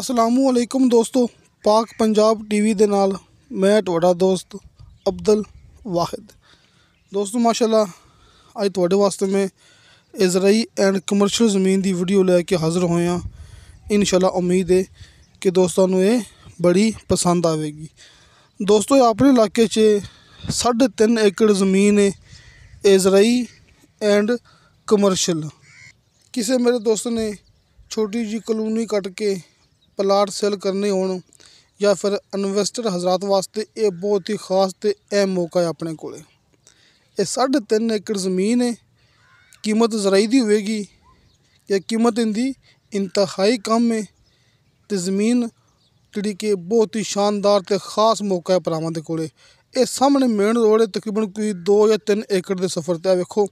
ਅਸਲਾਮੁ ਅਲੈਕਮ ਦੋਸਤੋ ਪਾਕ ਪੰਜਾਬ ਟੀਵੀ ਦੇ ਨਾਲ ਮੈਂ ਤੁਹਾਡਾ ਦੋਸਤ ਅਬਦਲ ਵਾਹਿਦ ਦੋਸਤੋ ਮਾਸ਼ਾਅੱਲਾ ਅੱਜ ਤੁਹਾਡੇ ਵਾਸਤੇ ਮੈਂ ਇਜ਼ਰਾਈ ਐਂਡ ਕਮਰਸ਼ੀਅਲ ਜ਼ਮੀਨ ਦੀ ਵੀਡੀਓ ਲੈ ਕੇ ਹਾਜ਼ਰ ਹੋਇਆ ਇਨਸ਼ਾਅੱਲਾ ਉਮੀਦ ਹੈ ਕਿ ਦੋਸਤਾਂ ਨੂੰ ਇਹ ਬੜੀ ਪਸੰਦ ਆਵੇਗੀ ਦੋਸਤੋ ਆਪਣੇ ਇਲਾਕੇ 'ਚ 3.5 ਏਕੜ ਜ਼ਮੀਨ ਹੈ ਇਜ਼ਰਾਈ ਐਂਡ ਕਮਰਸ਼ੀਅਲ ਕਿਸੇ ਮੇਰੇ ਦੋਸਤ ਨੇ ਛੋਟੀ ਜੀ ਕਲੋਨੀ ਕੱਟ ਕੇ ਪਲਾਟ ਸੇਲ ਕਰਨੇ ਹੋਣ ਜਾਂ ਫਿਰ ਇਨਵੈਸਟਰ ਹਜ਼ਰਤ ਵਾਸਤੇ ਇਹ ਬਹੁਤ ਹੀ ਖਾਸ ਤੇ ਇਹ ਮੌਕਾ ਹੈ ਆਪਣੇ ਕੋਲੇ ਇਹ 3.5 ਏਕੜ ਜ਼ਮੀਨ ਹੈ ਕੀਮਤ ਜ਼ਰਾਈ ਦੀ ਹੋਵੇਗੀ ਕਿ ਕੀਮਤ ਇੰਦੀ ਇੰਤਹਾਈ ਕਮ ਹੈ ਤੇ ਜ਼ਮੀਨ ਜਿਹੜੀ ਕਿ ਬਹੁਤ ਹੀ ਸ਼ਾਨਦਾਰ ਤੇ ਖਾਸ ਮੌਕਾ ਹੈ ਪਰਾਵਾਂ ਦੇ ਕੋਲੇ ਇਹ ਸਾਹਮਣੇ ਮੇਨ ਰੋਡ ਹੈ ਤਕਰੀਬਨ ਕੋਈ 2 ਜਾਂ 3 ਏਕੜ ਦੇ ਸਫ਼ਰ ਤੇ ਆ ਵੇਖੋ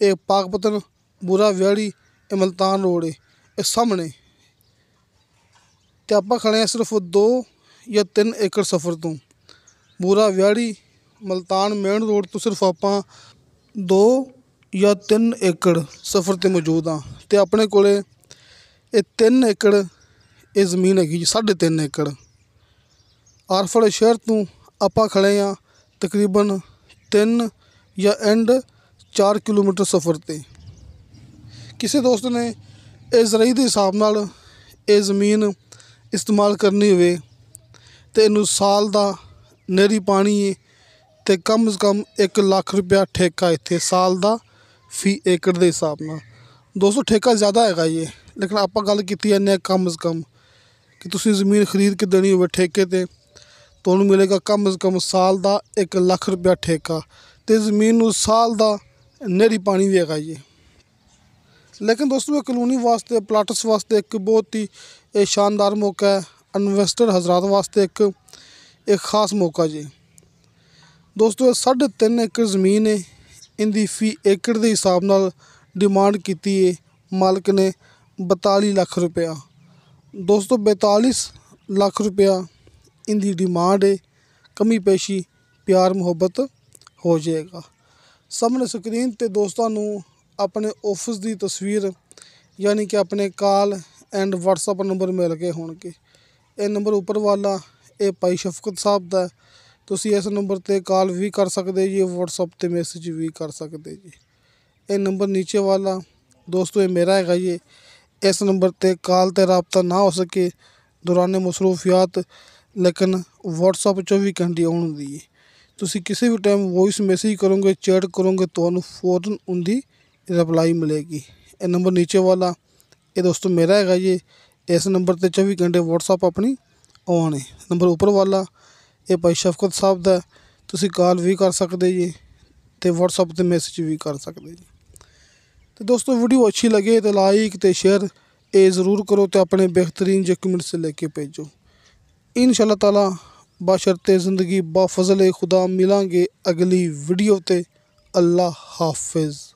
ਇਹ ਪਾਕਪਤਨ ਬੁਰਾ ਵਿਆੜੀ ਇਹ ਮਲਤਾਨ ਰੋਡ ਹੈ ਇਹ ਸਾਹਮਣੇ ਤੇ ਆਪਾਂ ਖੜੇ ਆ ਸਿਰਫ 2 ਜਾਂ 3 ਏਕੜ ਸਫ਼ਰ ਤੋਂ ਬੂਰਾ ਵਿਆੜੀ ਮਲਤਾਨ ਮੇਨ ਰੋਡ ਤੋਂ ਸਿਰਫ ਆਪਾਂ 2 ਜਾਂ 3 ਏਕੜ ਸਫ਼ਰ ਤੇ ਮੌਜੂਦ ਆ ਤੇ ਆਪਣੇ ਕੋਲੇ ਇਹ 3 ਏਕੜ ਇਹ ਜ਼ਮੀਨ ਹੈਗੀ ਜੀ 3.5 ਏਕੜ ਆਰਫਲ ਸ਼ਹਿਰ ਤੋਂ ਆਪਾਂ ਖੜੇ ਆ ਤਕਰੀਬਨ 3 ਜਾਂ ਐਂਡ 4 ਕਿਲੋਮੀਟਰ ਸਫ਼ਰ ਤੇ ਕਿਸੇ ਦੋਸਤ ਨੇ ਇਸ ਰਹੀ ਦੇ ਹਿਸਾਬ ਨਾਲ ਇਹ ਜ਼ਮੀਨ ਇਸਤੇਮਾਲ ਕਰਨੀ ਹੋਵੇ ਤੇ ਇਹਨੂੰ ਸਾਲ ਦਾ ਨਹਿਰੀ ਪਾਣੀ ਏ ਅਤੇ ਕਮ ਸੇ ਕਮ 1 ਲੱਖ ਰੁਪਇਆ ਠੇਕਾ ਇੱਥੇ ਸਾਲ ਦਾ ਫੀ ਏਕੜ ਦੇ ਹਿਸਾਬ ਨਾਲ 200 ਠੇਕਾ ਜ਼ਿਆਦਾ ਹੈਗਾ ਇਹ ਲੇਕਿਨ ਆਪਾਂ ਗੱਲ ਕੀਤੀ ਐ ਨੇ ਕਮ ਸੇ ਕਮ ਕਿ ਤੁਸੀਂ ਜ਼ਮੀਨ ਖਰੀਦ ਕੇ ਦੇਣੀ ਹੋਵੇ ਠੇਕੇ ਤੇ ਤੁਹਾਨੂੰ ਮਿਲੇਗਾ ਕਮ ਸੇ ਕਮ ਸਾਲ ਦਾ 1 ਲੱਖ ਰੁਪਇਆ ਠੇਕਾ ਤੇ ਜ਼ਮੀਨ ਨੂੰ ਸਾਲ ਦਾ ਨਹਿਰੀ ਪਾਣੀ ਵੀ ਹੈਗਾ ਇਹ ਲੇਕਿਨ ਦੋਸਤੋ ਇਹ ਕਲੋਨੀ ਵਾਸਤੇ ਪਲਾਟਸ ਵਾਸਤੇ ਇੱਕ ਬਹੁਤ ਹੀ ਇਹ ਸ਼ਾਨਦਾਰ ਮੌਕਾ ਹੈ ਇਨਵੈਸਟਰ ਹਜ਼ਰਤ ਵਾਸਤੇ ਇੱਕ ਇੱਕ ਖਾਸ ਮੌਕਾ ਜੀ ਦੋਸਤੋ 3.5 ਏਕੜ ਜ਼ਮੀਨ ਹੈ ਇੰਦੀ ਫੀ ਏਕੜ ਦੇ ਹਿਸਾਬ ਨਾਲ ਡਿਮਾਂਡ ਕੀਤੀ ਹੈ ਮਾਲਕ ਨੇ 42 ਲੱਖ ਰੁਪਇਆ ਦੋਸਤੋ 42 ਲੱਖ ਰੁਪਇਆ ਇੰਦੀ ਡਿਮਾਂਡ ਹੈ ਕਮੀ ਪੇਸ਼ੀ ਪਿਆਰ ਮੁਹੱਬਤ ਹੋ ਜਾਏਗਾ ਸਾਹਮਣੇ ਸਕਰੀਨ ਤੇ ਦੋਸਤਾਂ ਨੂੰ ਆਪਣੇ ਆਫਿਸ ਦੀ ਤਸਵੀਰ ਯਾਨੀ ਕਿ ਆਪਣੇ ਕਾਲ ਐਂਡ WhatsApp ਨੰਬਰ ਮਿਲ ਗਏ ਹੋਣਗੇ ਇਹ ਨੰਬਰ ਉੱਪਰ ਵਾਲਾ ਇਹ ਪਾਈ ਸ਼ਫਕਤ ਸਾਹਿਬ ਦਾ ਤੁਸੀਂ ਇਸ ਨੰਬਰ ਤੇ ਕਾਲ ਵੀ ਕਰ ਸਕਦੇ ਜੀ WhatsApp ਤੇ ਮੈਸੇਜ ਵੀ ਕਰ ਸਕਦੇ ਜੀ ਇਹ ਨੰਬਰ نیچے ਵਾਲਾ ਦੋਸਤੋ ਇਹ ਮੇਰਾ ਹੈਗਾ ਜੀ ਇਸ ਨੰਬਰ ਤੇ ਕਾਲ ਤੇ رابطہ ਨਾ ਹੋ ਸਕੇ ਦੌਰਾਨੇ ਮਸਰੂਫੀਅਤ ਲੇਕਿਨ WhatsApp 24 ਵੀ ਆਨ ਹੁੰਦੀ ਹੈ ਤੁਸੀਂ ਕਿਸੇ ਵੀ ਟਾਈਮ ਵੌਇਸ ਮੈਸੇਜ ਕਰੋਗੇ ਚੈਟ ਕਰੋਗੇ ਤੁਹਾਨੂੰ ਫੌਰਨ ਉਹਦੀ ਰਿਪਲਾਈ ਮਿਲੇਗੀ ਇਹ ਨੰਬਰ نیچے ਵਾਲਾ ਇਹ ਦੋਸਤੋ ਮੇਰਾ ਹੈਗਾ ਜੀ ਇਸ ਨੰਬਰ ਤੇ 24 ਘੰਟੇ WhatsApp ਆਪਣੀ ਔਨ ਹੈ ਨੰਬਰ ਉੱਪਰ ਵਾਲਾ ਇਹ ਭਾਈ ਸ਼ਫਕਤ ਸਾਹਿਬ ਦਾ ਤੁਸੀਂ ਕਾਲ ਵੀ ਕਰ ਸਕਦੇ ਜੀ ਤੇ WhatsApp ਤੇ ਮੈਸੇਜ ਵੀ ਕਰ ਸਕਦੇ ਜੀ ਤੇ ਦੋਸਤੋ ਵੀਡੀਓ ਅੱਛੀ ਲੱਗੇ ਤੇ ਲਾਈਕ ਤੇ ਸ਼ੇਅਰ ਇਹ ਜ਼ਰੂਰ ਕਰੋ ਤੇ ਆਪਣੇ ਬਿਹਤਰੀਨ ਡਾਕੂਮੈਂਟਸ ਲੈ ਕੇ ਭੇਜੋ ਇਨਸ਼ਾਅੱਲਾ ਤਾਲਾ ਬਾਸ਼ਰਤੇ ਜ਼ਿੰਦਗੀ ਬਾ ਫਜ਼ਲ ਖੁਦਾ ਮਿਲਾਂਗੇ ਅਗਲੀ ਵੀਡੀਓ ਤੇ ਅੱਲਾ ਹਾਫਿਜ਼